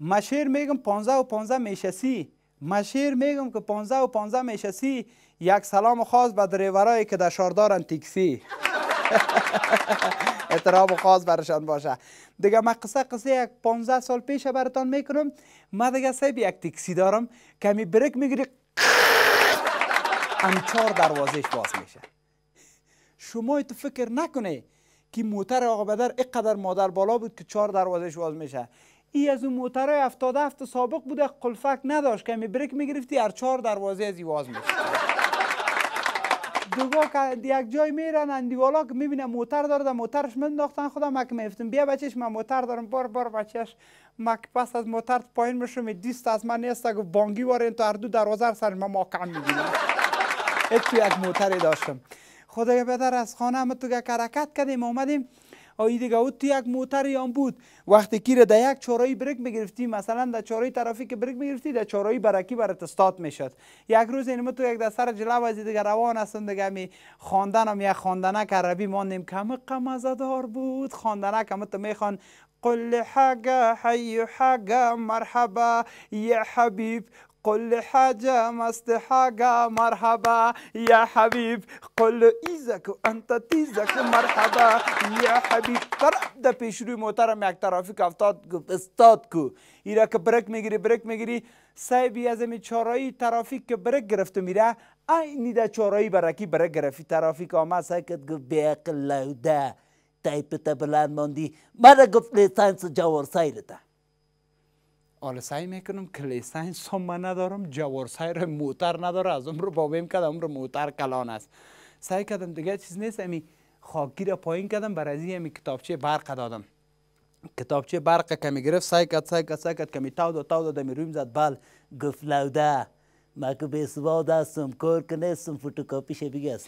مشیر میگم 15 و 15 میشسی مشیر میگم که 15 و 15 میشسی یک سلام خاص به دریورایی که در شاردارن تیکسی اعتراب خاص برشان باشه دیگه من قصه قصه یک 15 سال پیش براتان میکنم من دیگه سیب یک تیکسی دارم کمی برک میگیری ام چهار دروازش باز میشه شما تو فکر نکنه که موتر آقا بدر اقدر مادر بالا بود که چهار دروازش باز میشه ای از اون موتره 77 سابق بوده قلفک نداشت که می بریک میگرفتی هر چهار دروازه از ایواز میشه دوگاه که یک جای میرن اندیوالا که میبینه موتر داره در موترش منداختن خودم مک میفتم بیا بچهش من موتر دارم بار بار بچهش مک پس از موتر پایین میشه می دیست از من نیست که بانگی وارین تو هر دو دروازه سر ما ماکم ایت تو یک موتری داشتم خدای پدر از خانه تو تو کرکت کردیم اومدیم. دیگه او تو یک موتری آن بود وقتی که در یک چارایی بریک میگرفتی مثلا در چارایی طرفی که بریک میگرفتی در چارایی برکی برات استاد میشد یک روز اینم تو یک دستر جلو از دیگه روان هستن دیگه می خواندن هم یک خواندنک عربی ماندیم کم از بود خواندنک کم تو میخوان قل حاجه حی حاجه مرحبا یا حبیب قل حاجة مست حاجة مرحبا يا حبيب قل إيزك أنت تيزك مرحبا يا حبيب طرف ده پیشروی محترم یک طرفی که افتاد استاد کو ایرا که برک میگیری برک میگیری سایبی از امی چارایی ترافیک که برک گرفته میره اینی ده چارایی برکی برک گرفتی ترافیک آمد سای که گفت بیعقل لوده تایپ تا بلند ماندی مرا گفت لیسانس جوار سایرته حالا آره، سعی میکنم کلیسا سمه ندارم جوار رو موتر نداره از عمر بابیم کردم رو موتر کلان است سعی کردم دیگه چیز نیست امی خاکی را پایین کردم بر از این کتابچه برق دادم کتابچه برق کمی گرفت سای کرد سعی کد کمی تاو دو تاو دا می رویم زد بل گفت لوده ما که به کور هستم نیستم فوتوکاپی